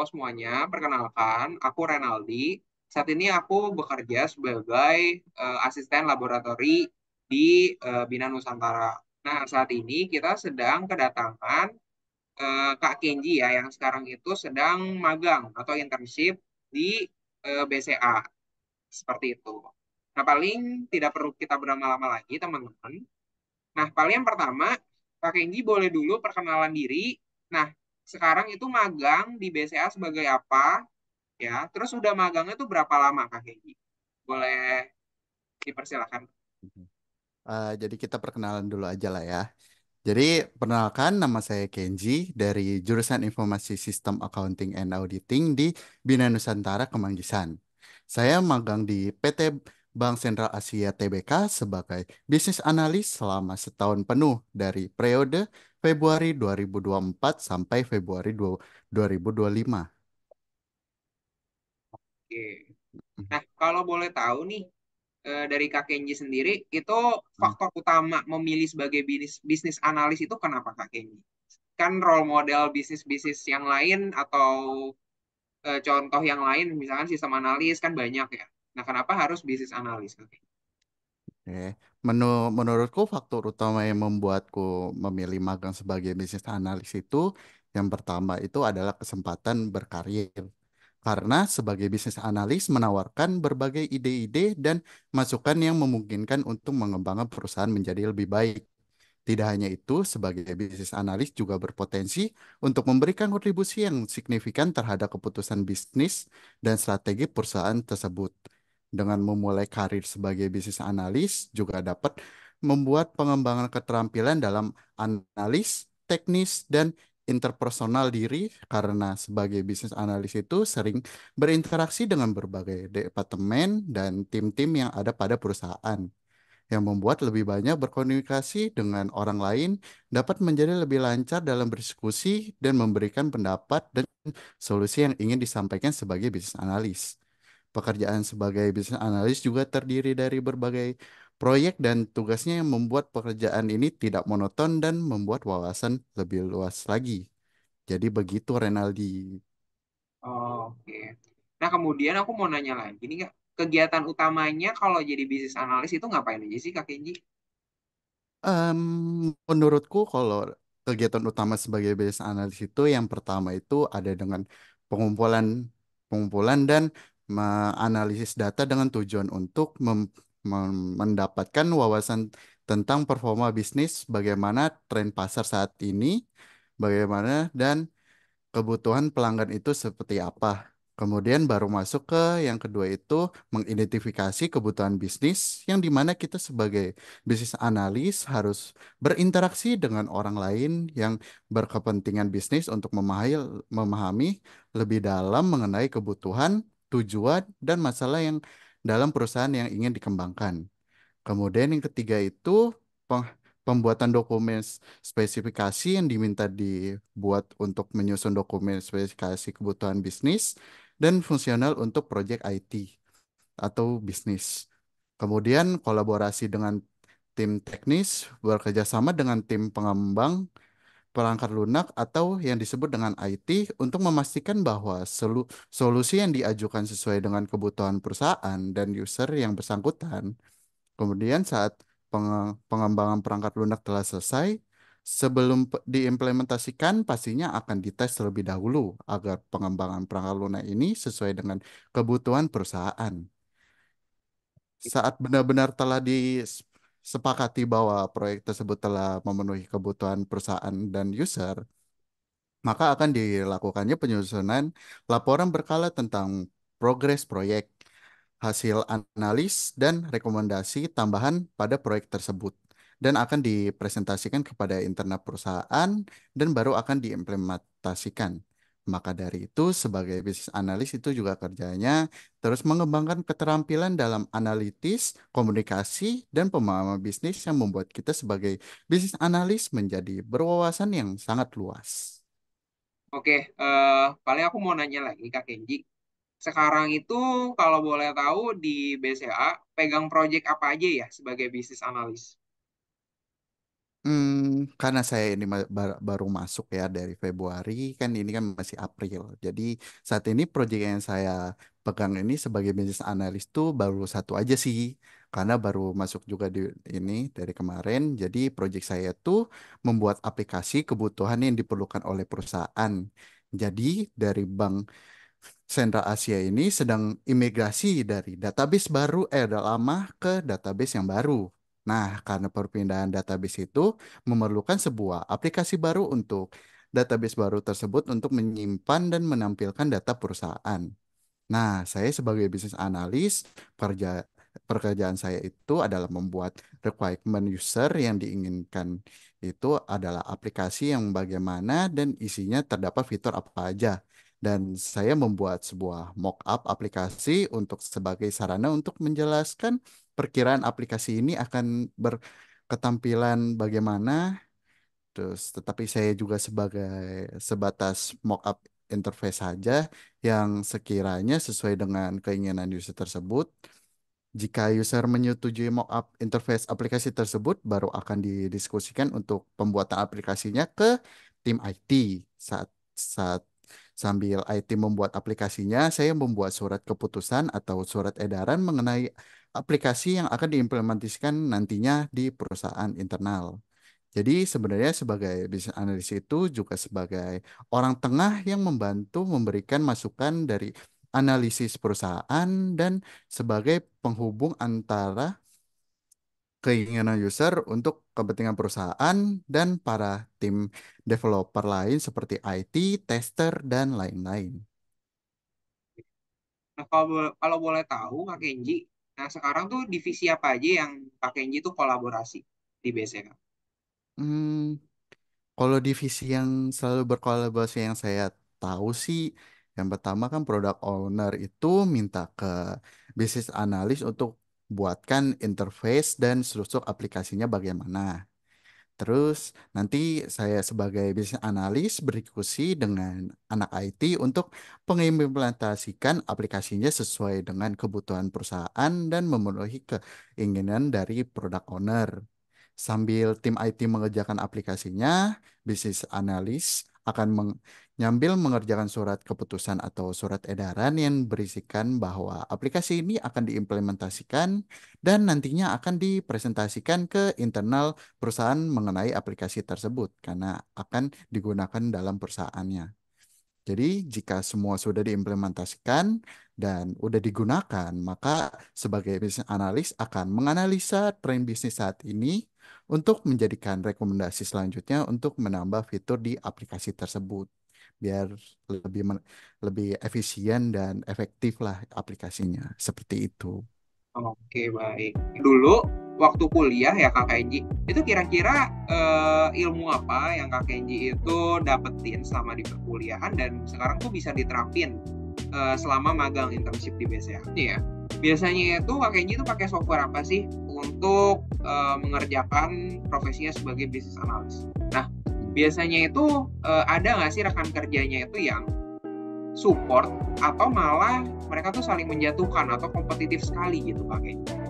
halo semuanya, perkenalkan, aku Renaldi. Saat ini aku bekerja sebagai uh, asisten laboratori di uh, eh, Bina Nusantara. Nah, saat ini kita sedang kedatangan uh, Kak Kenji ya, yang sekarang itu sedang magang atau internship di uh, BCA. Seperti itu. Nah, paling tidak perlu kita berlama-lama lagi, teman-teman. Nah, paling yang pertama, Kak Kenji boleh dulu perkenalan diri. Nah, sekarang itu magang di BCA sebagai apa ya terus udah magangnya itu berapa lama kak Hegi boleh dipersilakan uh, mm-hmm. eh, jadi kita perkenalan dulu aja lah ya jadi perkenalkan nama saya Kenji dari jurusan Informasi Sistem Accounting and Auditing di Bina Nusantara Kemanggisan. Saya magang di PT Bank Sentral Asia TBK sebagai bisnis analis selama setahun penuh dari periode Februari 2024 sampai Februari 2025. Oke. Nah, kalau boleh tahu nih eh, dari Kak Kenji sendiri itu faktor hmm. utama memilih sebagai bisnis bisnis analis itu kenapa Kak Kenji? Kan role model bisnis-bisnis yang lain atau eh, contoh yang lain misalkan sistem analis kan banyak ya Nah, kenapa harus bisnis analis? Oke. Okay. Menur menurutku faktor utama yang membuatku memilih magang sebagai bisnis analis itu yang pertama itu adalah kesempatan berkarir. Karena sebagai bisnis analis menawarkan berbagai ide-ide dan masukan yang memungkinkan untuk mengembangkan perusahaan menjadi lebih baik. Tidak hanya itu, sebagai bisnis analis juga berpotensi untuk memberikan kontribusi yang signifikan terhadap keputusan bisnis dan strategi perusahaan tersebut dengan memulai karir sebagai bisnis analis juga dapat membuat pengembangan keterampilan dalam analis, teknis, dan interpersonal diri karena sebagai bisnis analis itu sering berinteraksi dengan berbagai departemen dan tim-tim yang ada pada perusahaan yang membuat lebih banyak berkomunikasi dengan orang lain dapat menjadi lebih lancar dalam berdiskusi dan memberikan pendapat dan solusi yang ingin disampaikan sebagai bisnis analis. Pekerjaan sebagai bisnis analis juga terdiri dari berbagai proyek dan tugasnya yang membuat pekerjaan ini tidak monoton dan membuat wawasan lebih luas lagi. Jadi begitu Renaldi. Oke. Nah kemudian aku mau nanya lagi nih kak, kegiatan utamanya kalau jadi bisnis analis itu ngapain aja sih kak Kenji? Um, menurutku kalau kegiatan utama sebagai bisnis analis itu yang pertama itu ada dengan pengumpulan pengumpulan dan menganalisis data dengan tujuan untuk mendapatkan wawasan tentang performa bisnis, bagaimana tren pasar saat ini, bagaimana dan kebutuhan pelanggan itu seperti apa. Kemudian baru masuk ke yang kedua itu mengidentifikasi kebutuhan bisnis yang dimana kita sebagai bisnis analis harus berinteraksi dengan orang lain yang berkepentingan bisnis untuk memahami lebih dalam mengenai kebutuhan tujuan dan masalah yang dalam perusahaan yang ingin dikembangkan. Kemudian yang ketiga itu pembuatan dokumen spesifikasi yang diminta dibuat untuk menyusun dokumen spesifikasi kebutuhan bisnis dan fungsional untuk proyek IT atau bisnis. Kemudian kolaborasi dengan tim teknis, bekerja sama dengan tim pengembang, perangkat lunak atau yang disebut dengan IT untuk memastikan bahwa solu solusi yang diajukan sesuai dengan kebutuhan perusahaan dan user yang bersangkutan. Kemudian saat penge pengembangan perangkat lunak telah selesai, sebelum diimplementasikan pastinya akan dites terlebih dahulu agar pengembangan perangkat lunak ini sesuai dengan kebutuhan perusahaan. Saat benar-benar telah di sepakati bahwa proyek tersebut telah memenuhi kebutuhan perusahaan dan user, maka akan dilakukannya penyusunan laporan berkala tentang progres proyek, hasil analis, dan rekomendasi tambahan pada proyek tersebut dan akan dipresentasikan kepada internal perusahaan dan baru akan diimplementasikan. Maka dari itu, sebagai bisnis analis itu juga kerjanya terus mengembangkan keterampilan dalam analitis, komunikasi, dan pemahaman bisnis yang membuat kita sebagai bisnis analis menjadi berwawasan yang sangat luas. Oke, uh, paling aku mau nanya lagi Kak Kenji. Sekarang itu kalau boleh tahu di BCA pegang proyek apa aja ya sebagai bisnis analis? Hmm, karena saya ini baru masuk ya dari Februari, kan ini kan masih April. Jadi saat ini proyek yang saya pegang ini sebagai business analyst tuh baru satu aja sih, karena baru masuk juga di ini dari kemarin. Jadi proyek saya tuh membuat aplikasi kebutuhan yang diperlukan oleh perusahaan. Jadi dari Bank Sentral Asia ini sedang imigrasi dari database baru eh lama ke database yang baru. Nah, karena perpindahan database itu memerlukan sebuah aplikasi baru untuk database baru tersebut untuk menyimpan dan menampilkan data perusahaan. Nah, saya sebagai bisnis analis, kerja, pekerjaan saya itu adalah membuat requirement user yang diinginkan itu adalah aplikasi yang bagaimana dan isinya terdapat fitur apa aja dan saya membuat sebuah mock-up aplikasi untuk sebagai sarana untuk menjelaskan perkiraan aplikasi ini akan berketampilan bagaimana. Terus, tetapi saya juga sebagai sebatas mock-up interface saja yang sekiranya sesuai dengan keinginan user tersebut. Jika user menyetujui mock up interface aplikasi tersebut, baru akan didiskusikan untuk pembuatan aplikasinya ke tim IT. Saat saat Sambil IT membuat aplikasinya, saya membuat surat keputusan atau surat edaran mengenai aplikasi yang akan diimplementasikan nantinya di perusahaan internal. Jadi sebenarnya sebagai bisnis analis itu juga sebagai orang tengah yang membantu memberikan masukan dari analisis perusahaan dan sebagai penghubung antara keinginan user untuk kepentingan perusahaan dan para tim developer lain seperti IT, tester, dan lain-lain. Nah, kalau, kalau boleh tahu Kak Kenji, nah sekarang tuh divisi apa aja yang Kak Kenji tuh kolaborasi di BCK? Hmm, kalau divisi yang selalu berkolaborasi yang saya tahu sih, yang pertama kan product owner itu minta ke business analyst untuk buatkan interface dan seluruh aplikasinya bagaimana. Terus nanti saya sebagai bisnis analis berdiskusi dengan anak IT untuk mengimplementasikan aplikasinya sesuai dengan kebutuhan perusahaan dan memenuhi keinginan dari product owner. Sambil tim IT mengerjakan aplikasinya, bisnis analis akan menyambil mengerjakan surat keputusan atau surat edaran yang berisikan bahwa aplikasi ini akan diimplementasikan dan nantinya akan dipresentasikan ke internal perusahaan mengenai aplikasi tersebut karena akan digunakan dalam perusahaannya. Jadi jika semua sudah diimplementasikan dan sudah digunakan, maka sebagai bisnis analis akan menganalisa tren bisnis saat ini untuk menjadikan rekomendasi selanjutnya untuk menambah fitur di aplikasi tersebut biar lebih lebih efisien dan efektif lah aplikasinya seperti itu. Oke baik. Dulu waktu kuliah ya Kak Kenji, itu kira-kira uh, ilmu apa yang Kak Kenji itu dapetin selama di perkuliahan dan sekarang tuh bisa diterapin uh, selama magang internship di BCA, ya? biasanya itu kakeknya itu pakai software apa sih untuk e, mengerjakan profesinya sebagai bisnis analis. Nah, biasanya itu e, ada nggak sih rekan kerjanya itu yang support atau malah mereka tuh saling menjatuhkan atau kompetitif sekali gitu pakai.